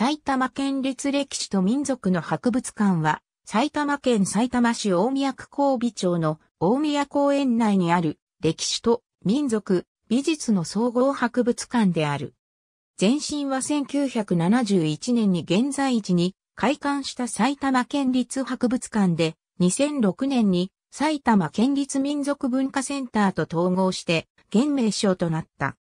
埼玉県立歴史と民族の博物館は、埼玉県埼玉市大宮区交尾町の大宮公園内にある歴史と民族、美術の総合博物館である。前身は1971年に現在地に開館した埼玉県立博物館で、2006年に埼玉県立民族文化センターと統合して、現名称となった。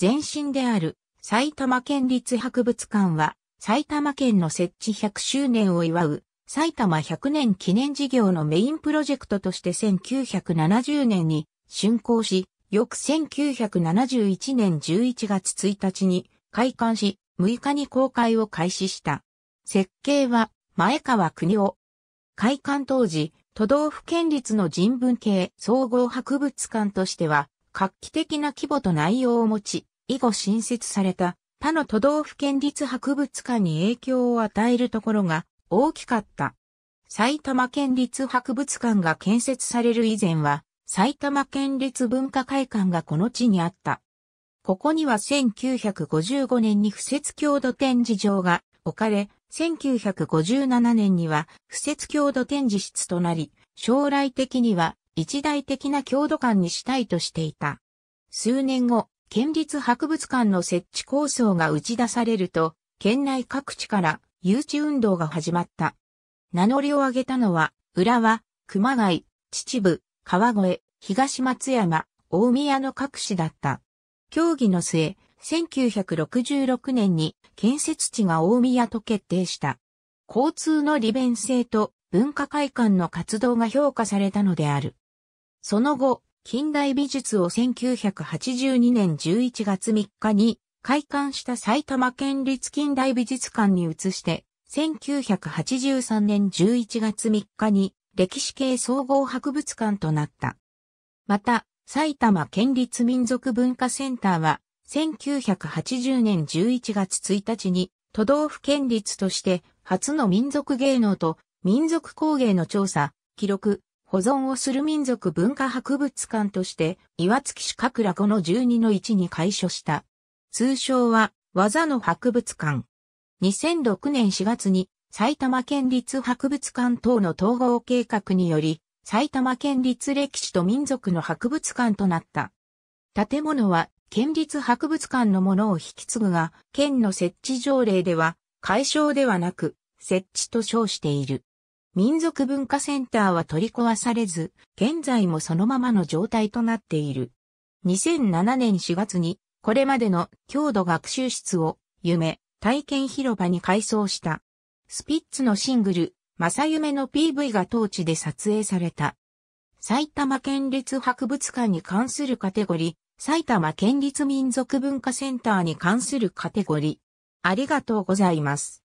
前身である埼玉県立博物館は埼玉県の設置100周年を祝う埼玉100年記念事業のメインプロジェクトとして1970年に竣工し、翌1971年11月1日に開館し、6日に公開を開始した。設計は前川国夫。開館当時、都道府県立の人文系総合博物館としては、画期的な規模と内容を持ち、以後新設された他の都道府県立博物館に影響を与えるところが大きかった。埼玉県立博物館が建設される以前は、埼玉県立文化会館がこの地にあった。ここには1955年に不設郷土展示場が置かれ、1957年には不設郷土展示室となり、将来的には一大的な郷土館にしたいとしていた。数年後、県立博物館の設置構想が打ち出されると、県内各地から誘致運動が始まった。名乗りを上げたのは、浦和、熊谷、秩父、川越、東松山、大宮の各市だった。協議の末、1966年に建設地が大宮と決定した。交通の利便性と文化会館の活動が評価されたのである。その後、近代美術を1982年11月3日に開館した埼玉県立近代美術館に移して、1983年11月3日に歴史系総合博物館となった。また、埼玉県立民族文化センターは、1980年11月1日に都道府県立として初の民族芸能と民族工芸の調査、記録、保存をする民族文化博物館として、岩槻市角羅5の12の1に開所した。通称は、技の博物館。2006年4月に、埼玉県立博物館等の統合計画により、埼玉県立歴史と民族の博物館となった。建物は、県立博物館のものを引き継ぐが、県の設置条例では、解消ではなく、設置と称している。民族文化センターは取り壊されず、現在もそのままの状態となっている。2007年4月に、これまでの郷土学習室を、夢、体験広場に改装した。スピッツのシングル、正夢の PV が当地で撮影された。埼玉県立博物館に関するカテゴリー、埼玉県立民族文化センターに関するカテゴリー。ありがとうございます。